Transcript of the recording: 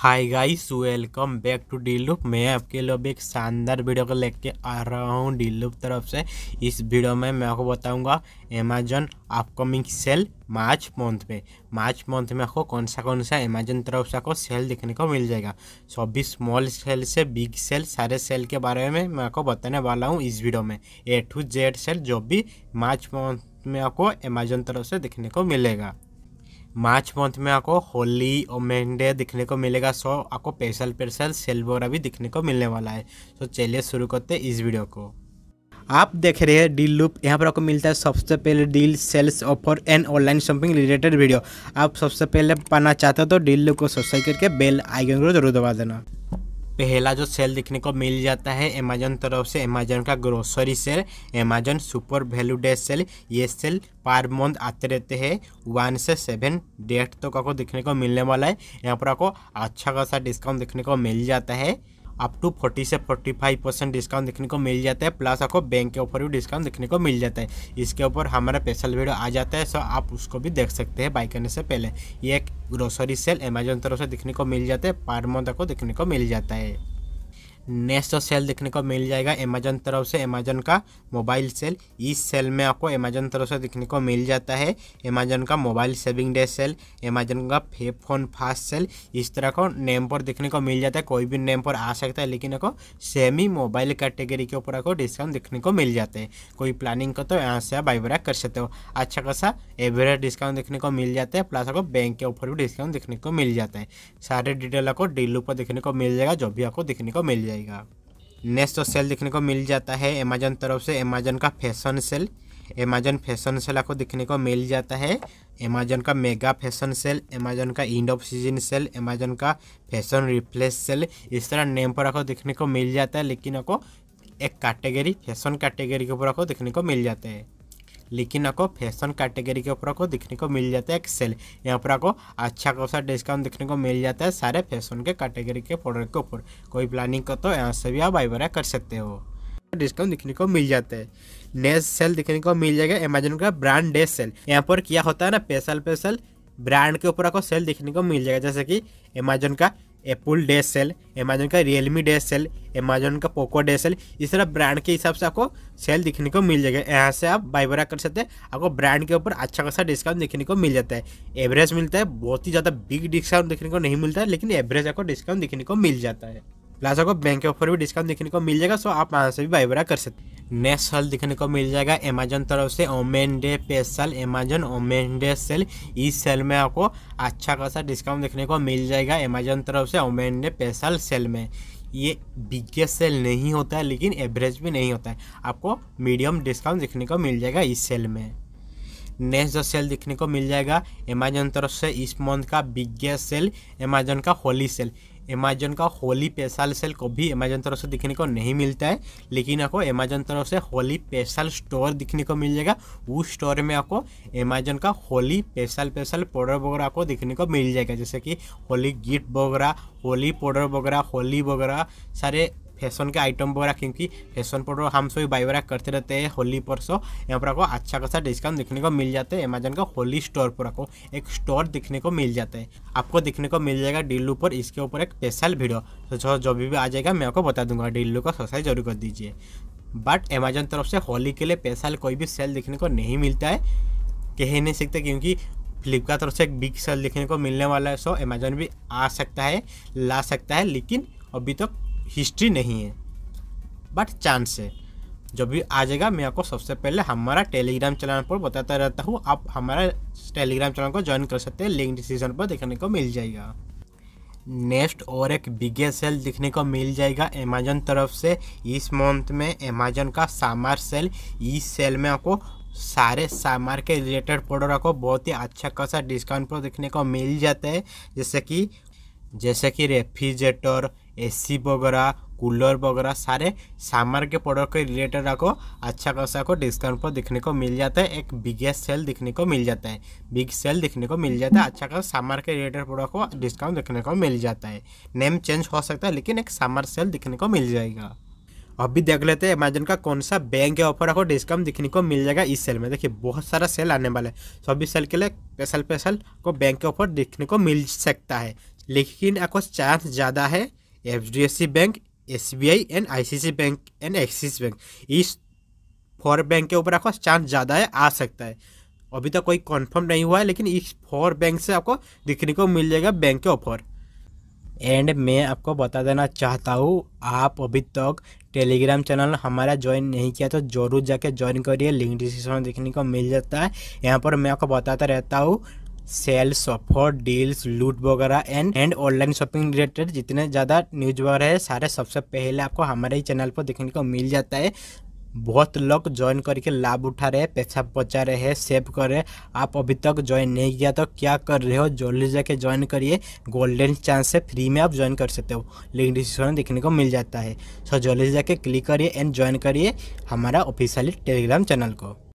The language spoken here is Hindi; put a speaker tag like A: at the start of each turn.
A: hi guys welcome back to deal loop मैं आपके लिए अभी एक शानदार वीडियो को लेके आ रहा हूँ डीलूप तरफ से इस वीडियो में मैं आपको बताऊंगा Amazon upcoming sale March month में मार्च मंथ में आपको कौन सा कौन सा अमेजन तरफ से आपको सेल देखने को मिल जाएगा सभी स्मॉल सेल से बिग सेल सारे सेल के बारे में मैं आपको बताने वाला हूँ इस वीडियो में ए टू जेड सेल जो भी मार्च मंथ में आपको अमेजन तरफ से देखने को मिलेगा मार्च मंथ में आपको होली और मेनडे दिखने को मिलेगा सो आपको पेशल पेशल सेल वगैरह भी दिखने को मिलने वाला है सो चलिए शुरू करते हैं इस वीडियो को आप देख रहे हैं डील लूप यहाँ पर आपको मिलता है सबसे पहले deal sales offer and online shopping related video आप सबसे पहले पाना चाहते हो तो डील लूप को सब्सक्राइब करके बेल आइकन को जरूर दबा देना पहला जो सेल देखने को मिल जाता है अमेजोन तरफ से अमेजन का grocery sale Amazon super value day sale ये सेल पर मंथ आते रहते हैं वन से सेवन डेट तक तो आपको देखने को मिलने वाला है यहाँ पर आपको अच्छा खासा डिस्काउंट देखने को मिल जाता है अप टू फोर्टी से फोर्टी फाइव परसेंट डिस्काउंट देखने को मिल जाता है प्लस आपको बैंक के ऊपर भी डिस्काउंट देखने को मिल जाता है इसके ऊपर हमारा स्पेशल वीडियो आ जाता है सो आप उसको भी देख सकते हैं बाई करने से पहले ये एक ग्रोसरी सेल अमेजोन तरफ से देखने को मिल जाता है पार मंथ आपको देखने को मिल जाता है नेक्स्ट सेल देखने को मिल जाएगा अमेजन तरफ से अमेजन का मोबाइल सेल इस सेल में आपको अमेजन तरफ से देखने को मिल जाता है अमेजन का mobile saving day sale Amazon का फेप फोन फास्ट सेल इस तरह को नेम पर देखने को मिल जाता है कोई भी नेम पर आ सकता है लेकिन आपको सेम ही मोबाइल कैटेगरी के ऊपर आपको डिस्काउंट अच्छा देखने को मिल जाता है कोई प्लानिंग का तो यहाँ से आप बाइबरा कर सकते हो अच्छा खासा एवरेज डिस्काउंट देखने को मिल जाता है प्लस आपको बैंक के ऊपर भी डिस्काउंट देखने को मिल जाता है सारे डिटेल आपको डील पर देखने को मिल जाएगा जो भी आपको देखने को मिल जाएगा जाएगा नेक्स्ट सेल देखने को मिल जाता है अमेजन तरफ से अमेजन का fashion sale Amazon fashion sale आपको देखने को मिल जाता है अमेजन का मेगा फैशन सेल अमेजन का end of season sale Amazon का फैशन रिप्लेस सेल इस तरह नेम पर आपको देखने को मिल जाता है लेकिन आपको एक कैटेगरी फैशन कैटेगरी के ऊपर आपको देखने को मिल जाता है लेकिन आपको फैशन कैटेगरी के ऊपर आपको देखने को मिल जाता है एक सेल यहाँ पर आपको अच्छा खासा डिस्काउंट देखने को मिल जाता है सारे फैशन के कैटेगरी के प्रोडक्ट के ऊपर कोई प्लानिंग कर तो यहाँ से भी आप बाई बारा कर सकते हो डिस्काउंट देखने को मिल जाता है नेक्स्ट सेल देखने को मिल जाएगा अमेजोन का ब्रांड डे सेल यहाँ पर क्या होता है ना स्पेशल स्पेशल ब्रांड के ऊपर आपको सेल देखने को मिल जाएगा जैसे कि अमेजोन का एप्पल डे सेल अमेजोन का रियलमी डे सेल अमेजोन का पोको डे सेल इस तरह ब्रांड के हिसाब से आपको सेल देखने को मिल जाएगा यहाँ से आप बाई बरा कर सकते हैं आपको ब्रांड के ऊपर अच्छा खासा डिस्काउंट देखने को मिल जाता है एवरेज मिलता है बहुत ही ज़्यादा बिग डिस्काउंट देखने को नहीं मिलता है लेकिन एवरेज आपको डिस्काउंट देखने को मिल जाता है प्लस आपको बैंक के ऊपर भी डिस्काउंट देखने को मिल जाएगा सो आप वहाँ से भी बाई बरा कर सकते हैं नेक्स्ट सेल अच्छा देखने को मिल जाएगा अमेजन तरफ से ओमेन डे पे sale Amazon women day sale इस सेल में आपको अच्छा खासा डिस्काउंट देखने को मिल जाएगा अमेजन तरफ से ओमेन डे पे सेल सेल में ये बिगेस्ट सेल नहीं होता है लेकिन एवरेज भी नहीं होता है आपको मीडियम डिस्काउंट देखने को मिल जाएगा इस सेल में नेक्स्ट जो सेल देखने को मिल जाएगा अमेजन तरफ से इस मंथ का बिगेस्ट सेल अमेजन का होली सेल अमेजन का होली पेशल सेल कभी भी अमेजन तरफ से दिखने को नहीं मिलता है लेकिन आपको अमेजन तरफ से होली पेशल स्टोर दिखने को मिल जाएगा उस स्टोर में आपको अमेजन का होली पेशल स्पेशल पाउडर वगैरह आपको देखने को मिल जाएगा जैसे कि होली गिफ्ट वगैरह होली पाउडर वगैरह होली वगैरह सारे फैशन के आइटम वगैरह क्योंकि फैशन पर हम सभी बाई वगैरह करते रहते हैं होली पर सो यहाँ पर आपको अच्छा खासा डिस्काउंट देखने को मिल जाता है अमेजन का होली स्टोर पर आपको एक स्टोर देखने को मिल जाता है आपको देखने को मिल जाएगा डीलू पर इसके ऊपर एक स्पेशल वीडियो तो जो जो भी आ जाएगा मैं आपको बता दूंगा डिल्लू का सोसाइज जरूर कर दीजिए बट अमेजन तरफ से होली के लिए स्पेशल कोई भी सेल देखने को नहीं मिलता है कह नहीं सकते क्योंकि फ्लिपकार्ट तरफ से एक बिग सेल देखने को मिलने वाला है सो अमेजन भी आ सकता है ला सकता है लेकिन अभी तक तो हिस्ट्री नहीं है बट चांस है जब भी आ जाएगा मैं आपको सबसे पहले हमारा टेलीग्राम चैनल पर बताता रहता हूँ आप हमारा टेलीग्राम चैनल को ज्वाइन कर सकते हैं लिंक डिसीजन पर देखने को मिल जाएगा नेक्स्ट और एक बिगेस्ट सेल देखने को मिल जाएगा अमेजन तरफ से इस मंथ में अमेजन का सामार सेल इस सेल में आपको सारे सामार के रिलेटेड प्रोडक्ट आपको बहुत ही अच्छा खासा डिस्काउंट पर देखने को मिल जाता है जैसे कि जैसे कि रेफ्रिजरेटर एसी वगैरह कूलर वगैरह सारे सामर के प्रोडक्ट के रिलेटेड आपको अच्छा खासा को डिस्काउंट पर देखने को मिल जाता है एक बिगेस्ट सेल देखने को मिल जाता है बिग सेल देखने को मिल जाता है अच्छा खासा सामर के रिलेटेड प्रोडक्ट को डिस्काउंट देखने को मिल जाता है नेम चेंज हो सकता है लेकिन एक सामर सेल दिखने को मिल जाएगा अभी देख लेते हैं अमेजन का कौन सा बैंक के ऑफर आपको डिस्काउंट दिखने को मिल जाएगा इस सेल में देखिए बहुत सारा सेल आने वाला है सभी सेल के लिए स्पेशल स्पेशल को बैंक के ऑफर देखने को मिल सकता है लेकिन आपको चांस ज़्यादा है HDFC bank S B I and I C C bank and Axis bank इस फोर बैंक के ऊपर आपका चांस ज़्यादा है आ सकता है अभी तक तो कोई कंफर्म नहीं हुआ है लेकिन इस फोर बैंक से आपको दिखने को मिल जाएगा बैंक के ऑफर एंड मैं आपको बता देना चाहता हूँ आप अभी तक टेलीग्राम चैनल हमारा ज्वाइन नहीं किया तो ज़रूर जाके ज्वाइन करिए लिंक डिस्क्रिप्शन में देखने को मिल जाता है यहाँ पर मैं आपको बताता रहता हूँ सेल्स ऑफर डील्स लूट वगैरह and and online shopping related जितने ज़्यादा न्यूज वगैरह है सारे सबसे पहले आपको हमारे ही चैनल पर देखने को मिल जाता है बहुत लोग ज्वाइन करके लाभ उठा रहे हैं पैसा पहुँचा रहे हैं सेव कर रहे हैं आप अभी तक ज्वाइन नहीं किया तो क्या कर रहे हो जल्दी जाके ज्वाइन करिए गोल्डन चांस से फ्री में आप ज्वाइन कर सकते हो लिंक डिस्क्रिप्शन में देखने को मिल जाता है सो जल्दी जाके क्लिक करिए एंड ज्वाइन करिए हमारा ऑफिशियली टेलीग्राम चैनल को